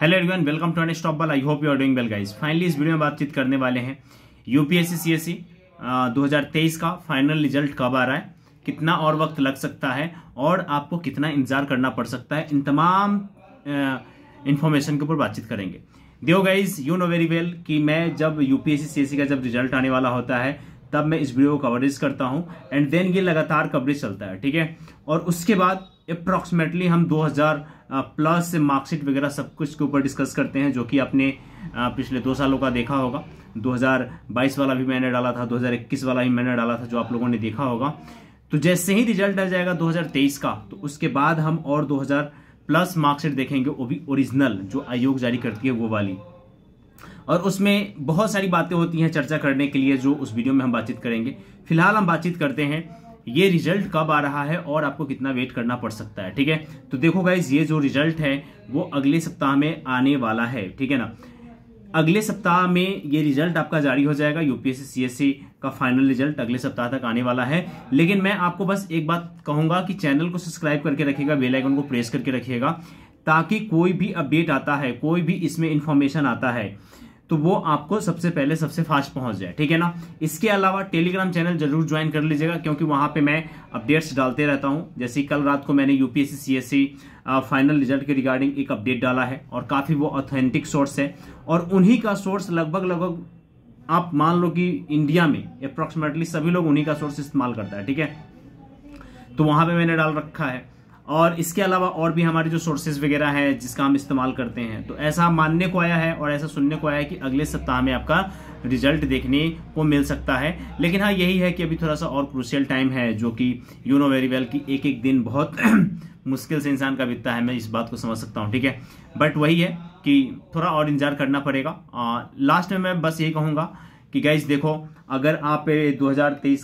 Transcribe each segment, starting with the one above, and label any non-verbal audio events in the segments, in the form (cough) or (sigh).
hello everyone welcome to and stop बल I hope you are doing well guys finally इस video में बातचीत करने वाले हैं यूपीएससी सीएससी 2023 का फाइनल रिजल्ट कब आ रहा है कितना और वक्त लग सकता है और आपको कितना इंतजार करना पड़ सकता है इन तमाम इन्फॉर्मेशन के ऊपर बातचीत करेंगे देव guys you know very well कि मैं जब यूपीएससी सीएससी का जब रिजल्ट आने वाला होता है तब मैं इस वीडियो को कवरेज करता हूँ एंड देन ये लगातार कवरेज चलता है ठीक है और उसके बाद अप्रॉक्सीमेटली हम 2000 प्लस से मार्कशीट वगैरह सब कुछ के ऊपर डिस्कस करते हैं जो कि आपने पिछले दो सालों का देखा होगा 2022 वाला भी मैंने डाला था 2021 वाला भी मैंने डाला था जो आप लोगों ने देखा होगा तो जैसे ही रिजल्ट आ जाएगा 2023 का तो उसके बाद हम और 2000 प्लस मार्कशीट देखेंगे वो भी ओरिजिनल जो आयोग जारी करती है वो वाली और उसमें बहुत सारी बातें होती हैं चर्चा करने के लिए जो उस वीडियो में हम बातचीत करेंगे फिलहाल हम बातचीत करते हैं ये रिजल्ट कब आ रहा है और आपको कितना वेट करना पड़ सकता है ठीक है तो देखो गाइज ये जो रिजल्ट है वो अगले सप्ताह में आने वाला है ठीक है ना अगले सप्ताह में ये रिजल्ट आपका जारी हो जाएगा यूपीएससी सीएससी का फाइनल रिजल्ट अगले सप्ताह तक आने वाला है लेकिन मैं आपको बस एक बात कहूंगा कि चैनल को सब्सक्राइब करके रखिएगा बेल आइकन को प्रेस करके रखिएगा ताकि कोई भी अपडेट आता है कोई भी इसमें इंफॉर्मेशन आता है तो वो आपको सबसे पहले सबसे फास्ट पहुंच जाए ठीक है ना इसके अलावा टेलीग्राम चैनल जरूर ज्वाइन कर लीजिएगा क्योंकि वहां पे मैं अपडेट्स डालते रहता हूं जैसे कल रात को मैंने यूपीएससी सीएससी फाइनल रिजल्ट के रिगार्डिंग एक अपडेट डाला है और काफ़ी वो ऑथेंटिक सोर्स है और उन्हीं का सोर्स लगभग लगभग आप मान लो कि इंडिया में अप्रोक्सीमेटली सभी लोग उन्हीं का सोर्स इस्तेमाल करता है ठीक है तो वहां पर मैंने डाल रखा है और इसके अलावा और भी हमारे जो सोर्सेज वगैरह है जिसका हम इस्तेमाल करते हैं तो ऐसा मानने को आया है और ऐसा सुनने को आया है कि अगले सप्ताह में आपका रिजल्ट देखने को मिल सकता है लेकिन हाँ यही है कि अभी थोड़ा सा और क्रूशियल टाइम है जो कि यू नो वेरी वेल कि एक एक दिन बहुत (clears throat) मुश्किल से इंसान का बीतता है मैं इस बात को समझ सकता हूँ ठीक है बट वही है कि थोड़ा और इंतजार करना पड़ेगा आ, लास्ट में मैं बस यही कहूँगा कि गाइज देखो अगर आप दो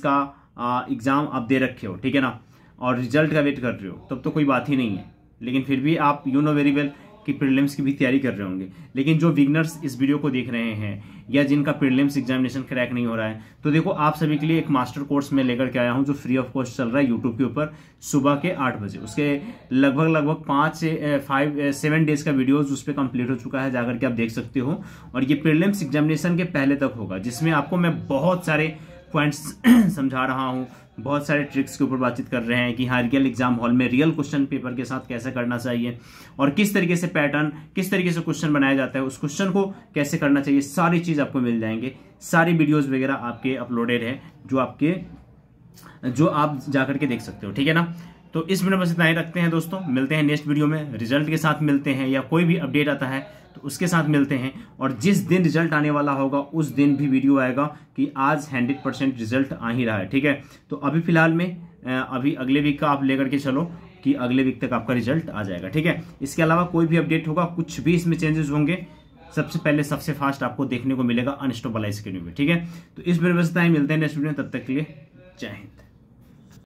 का एग्ज़ाम आप दे रखे हो ठीक है ना और रिजल्ट का वेट कर रहे हो तब तो कोई बात ही नहीं है लेकिन फिर भी आप यू नो वेरी वेल कि प्रीलिम्स की भी तैयारी कर रहे होंगे लेकिन जो विगनर्स इस वीडियो को देख रहे हैं या जिनका प्रीलिम्स एग्जामिनेशन क्रैक नहीं हो रहा है तो देखो आप सभी के लिए एक मास्टर कोर्स में लेकर के आया हूँ जो फ्री ऑफ कॉस्ट चल रहा है यूट्यूब के ऊपर सुबह के आठ बजे उसके लगभग लगभग पाँच फाइव सेवन डेज का वीडियोज उस पर कंप्लीट हो चुका है जाकर के आप देख सकते हो और ये प्रिलिम्स एग्जामिनेशन के पहले तक होगा जिसमें आपको मैं बहुत सारे पॉइंट्स (clears throat) समझा रहा हूँ बहुत सारे ट्रिक्स के ऊपर बातचीत कर रहे हैं कि हाँ रियल एग्जाम हॉल में रियल क्वेश्चन पेपर के साथ कैसे करना चाहिए और किस तरीके से पैटर्न किस तरीके से क्वेश्चन बनाया जाता है उस क्वेश्चन को कैसे करना चाहिए सारी चीज़ आपको मिल जाएंगे सारी वीडियोज़ वगैरह आपके अपलोडेड हैं जो आपके जो आप जा करके देख सकते हो ठीक है ना तो इस वीडियो में इतना ही रखते हैं दोस्तों मिलते हैं नेक्स्ट वीडियो में रिजल्ट के साथ मिलते हैं या कोई भी अपडेट आता है तो उसके साथ मिलते हैं और जिस दिन रिजल्ट आने वाला होगा उस दिन भी वीडियो आएगा कि आज हंड्रेड परसेंट रिजल्ट आ ही रहा है ठीक है तो अभी फिलहाल में अभी अगले वीक का आप लेकर के चलो कि अगले वीक तक आपका रिजल्ट आ जाएगा ठीक है इसके अलावा कोई भी अपडेट होगा कुछ भी इसमें चेंजेस होंगे सबसे पहले सबसे फास्ट आपको देखने को मिलेगा अनस्टॉपलाइज के न्यू में ठीक है तो इस वीडियो में मिलते हैं नेक्स्ट वीडियो तब तक के लिए जय हिंद